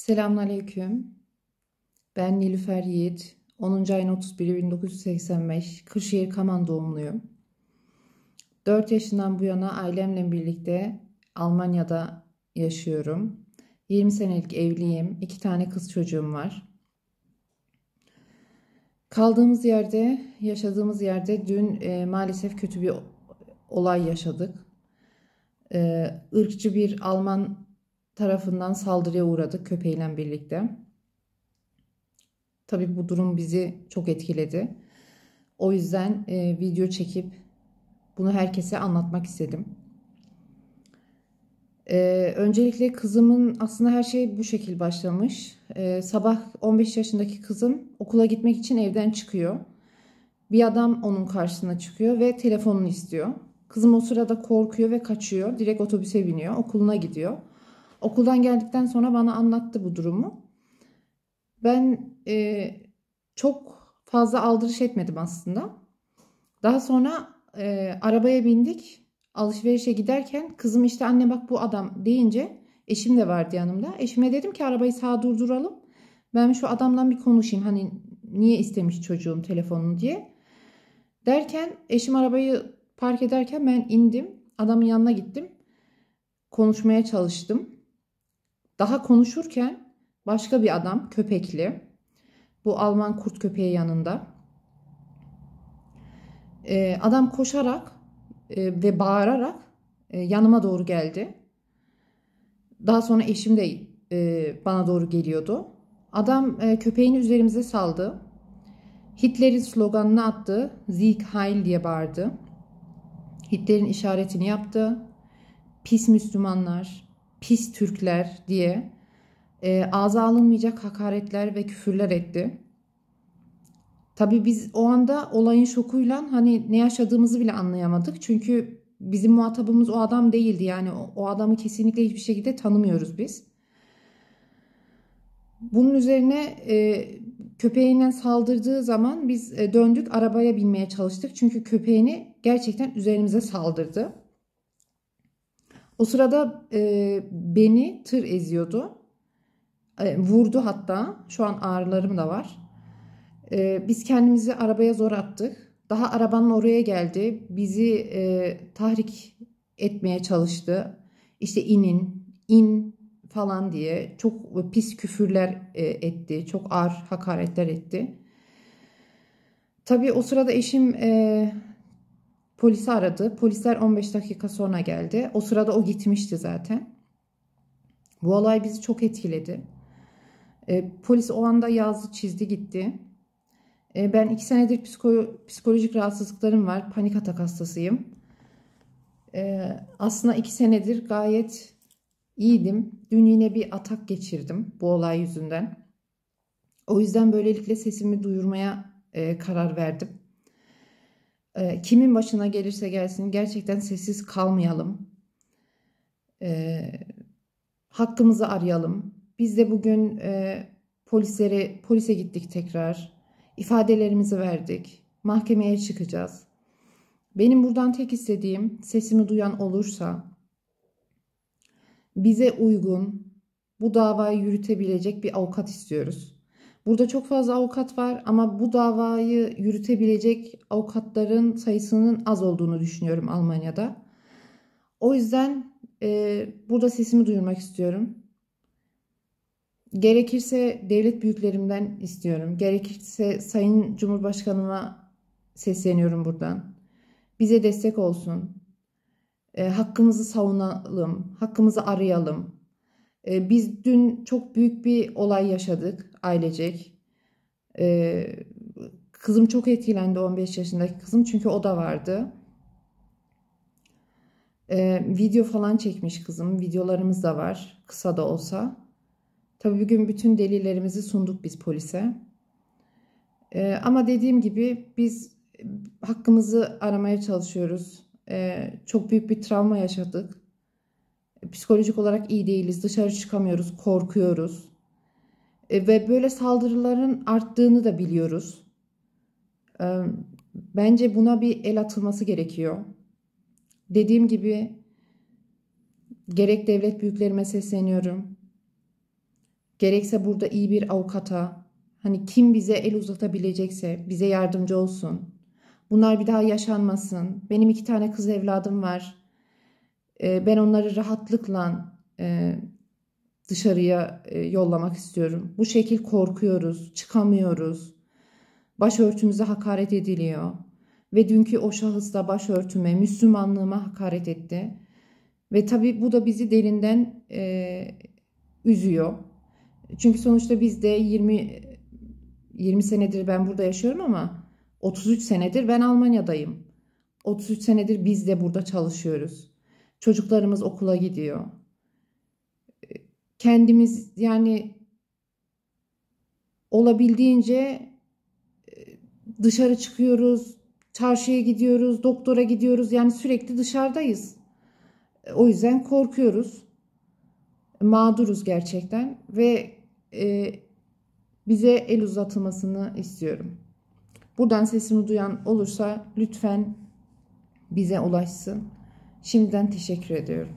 Selamünaleyküm. Ben Nilüfer Yiğit. 10. ayın 31'i 1985. Kırşehir Kaman doğumluyum. 4 yaşından bu yana ailemle birlikte Almanya'da yaşıyorum. 20 senelik evliyim. 2 tane kız çocuğum var. Kaldığımız yerde, yaşadığımız yerde dün e, maalesef kötü bir olay yaşadık. E, ırkçı bir Alman tarafından saldırıya uğradık köpeğiyle birlikte. Tabi bu durum bizi çok etkiledi. O yüzden e, video çekip bunu herkese anlatmak istedim. Ee, öncelikle kızımın aslında her şey bu şekil başlamış. Ee, sabah 15 yaşındaki kızım okula gitmek için evden çıkıyor. Bir adam onun karşısına çıkıyor ve telefonunu istiyor. Kızım o sırada korkuyor ve kaçıyor. Direkt otobüse biniyor, okuluna gidiyor. Okuldan geldikten sonra bana anlattı bu durumu. Ben e, çok fazla aldırış etmedim aslında. Daha sonra e, arabaya bindik. Alışverişe giderken kızım işte anne bak bu adam deyince eşim de vardı yanımda. Eşime dedim ki arabayı sağa durduralım. Ben şu adamdan bir konuşayım hani niye istemiş çocuğum telefonunu diye. Derken eşim arabayı park ederken ben indim. Adamın yanına gittim. Konuşmaya çalıştım. Daha konuşurken başka bir adam köpekli. Bu Alman kurt köpeği yanında. Ee, adam koşarak e, ve bağırarak e, yanıma doğru geldi. Daha sonra eşim de e, bana doğru geliyordu. Adam e, köpeğini üzerimize saldı. Hitler'in sloganını attı. Sieg Heil diye bağırdı. Hitler'in işaretini yaptı. Pis Müslümanlar, pis Türkler diye e, ağza alınmayacak hakaretler ve küfürler etti. Tabii biz o anda olayın şokuyla hani ne yaşadığımızı bile anlayamadık. Çünkü bizim muhatabımız o adam değildi. Yani o, o adamı kesinlikle hiçbir şekilde tanımıyoruz biz. Bunun üzerine e, köpeğine saldırdığı zaman biz e, döndük arabaya binmeye çalıştık. Çünkü köpeğini gerçekten üzerimize saldırdı. O sırada e, beni tır eziyordu. E, vurdu hatta. Şu an ağrılarım da var. E, biz kendimizi arabaya zor attık. Daha arabanın oraya geldi. Bizi e, tahrik etmeye çalıştı. İşte inin, in falan diye çok pis küfürler e, etti. Çok ağır hakaretler etti. Tabii o sırada eşim e, Polisi aradı. Polisler 15 dakika sonra geldi. O sırada o gitmişti zaten. Bu olay bizi çok etkiledi. E, polis o anda yazdı, çizdi, gitti. E, ben iki senedir psiko, psikolojik rahatsızlıklarım var. Panik atak hastasıyım. E, aslında iki senedir gayet iyiydim. Dün yine bir atak geçirdim bu olay yüzünden. O yüzden böylelikle sesimi duyurmaya e, karar verdim. E, kimin başına gelirse gelsin gerçekten sessiz kalmayalım. E, hakkımızı arayalım. Biz de bugün e, polislere, polise gittik tekrar. İfadelerimizi verdik. Mahkemeye çıkacağız. Benim buradan tek istediğim sesimi duyan olursa bize uygun bu davayı yürütebilecek bir avukat istiyoruz. Burada çok fazla avukat var ama bu davayı yürütebilecek avukatların sayısının az olduğunu düşünüyorum Almanya'da. O yüzden e, burada sesimi duyurmak istiyorum. Gerekirse devlet büyüklerimden istiyorum. Gerekirse Sayın Cumhurbaşkanıma sesleniyorum buradan. Bize destek olsun. E, hakkımızı savunalım, hakkımızı arayalım. Ee, biz dün çok büyük bir olay yaşadık ailecek. Ee, kızım çok etkilendi 15 yaşındaki kızım çünkü o da vardı. Ee, video falan çekmiş kızım. Videolarımız da var kısa da olsa. Tabii bugün bütün delillerimizi sunduk biz polise. ama dediğim gibi biz hakkımızı aramaya çalışıyoruz. çok büyük bir travma yaşadık psikolojik olarak iyi değiliz, dışarı çıkamıyoruz, korkuyoruz. E, ve böyle saldırıların arttığını da biliyoruz. E, bence buna bir el atılması gerekiyor. Dediğim gibi gerek devlet büyüklerime sesleniyorum. Gerekse burada iyi bir avukata, hani kim bize el uzatabilecekse bize yardımcı olsun. Bunlar bir daha yaşanmasın. Benim iki tane kız evladım var ee, ben onları rahatlıkla e, dışarıya e, yollamak istiyorum. Bu şekil korkuyoruz, çıkamıyoruz. Başörtümüze hakaret ediliyor. Ve dünkü o şahıs da başörtüme, Müslümanlığıma hakaret etti. Ve tabii bu da bizi derinden e, üzüyor. Çünkü sonuçta biz de 20 20 senedir ben burada yaşıyorum ama 33 senedir ben Almanya'dayım. 33 senedir biz de burada çalışıyoruz. Çocuklarımız okula gidiyor. Kendimiz yani olabildiğince e, dışarı çıkıyoruz, çarşıya gidiyoruz, doktora gidiyoruz. Yani sürekli dışarıdayız. E, o yüzden korkuyoruz. E, mağduruz gerçekten ve e, bize el uzatılmasını istiyorum. Buradan sesimi duyan olursa lütfen bize ulaşsın. Şimdiden teşekkür ediyorum.